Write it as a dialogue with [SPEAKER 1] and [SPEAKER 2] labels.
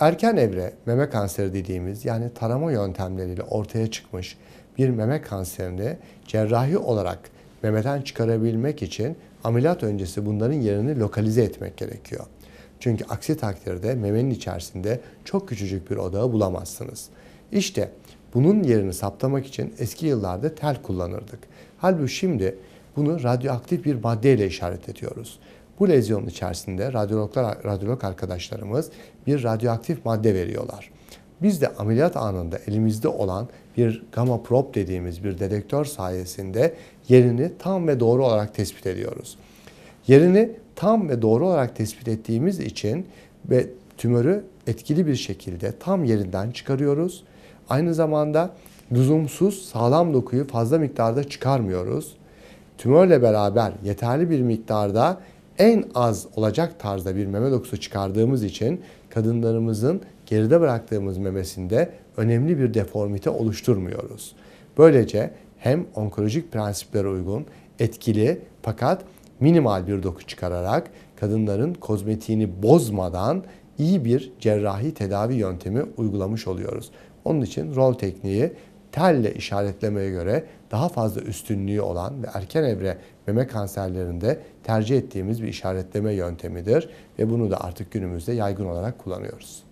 [SPEAKER 1] Erken evre meme kanseri dediğimiz yani tarama yöntemleriyle ortaya çıkmış bir meme kanserini cerrahi olarak memeden çıkarabilmek için ameliyat öncesi bunların yerini lokalize etmek gerekiyor. Çünkü aksi takdirde memenin içerisinde çok küçücük bir odağı bulamazsınız. İşte bunun yerini saptamak için eski yıllarda tel kullanırdık. Halbuki şimdi bunu radyoaktif bir maddeyle işaret ediyoruz. Bu lezyonun içerisinde radyologlar, radyolog arkadaşlarımız bir radyoaktif madde veriyorlar. Biz de ameliyat anında elimizde olan bir gamma probe dediğimiz bir dedektör sayesinde yerini tam ve doğru olarak tespit ediyoruz. Yerini tam ve doğru olarak tespit ettiğimiz için ve tümörü etkili bir şekilde tam yerinden çıkarıyoruz. Aynı zamanda lüzumsuz sağlam dokuyu fazla miktarda çıkarmıyoruz. Tümörle beraber yeterli bir miktarda en az olacak tarzda bir meme dokusu çıkardığımız için kadınlarımızın geride bıraktığımız memesinde önemli bir deformite oluşturmuyoruz. Böylece hem onkolojik prensiplere uygun, etkili fakat minimal bir doku çıkararak kadınların kozmetiğini bozmadan iyi bir cerrahi tedavi yöntemi uygulamış oluyoruz. Onun için rol tekniği telle işaretlemeye göre daha fazla üstünlüğü olan ve erken evre meme kanserlerinde tercih ettiğimiz bir işaretleme yöntemidir ve bunu da artık günümüzde yaygın olarak kullanıyoruz.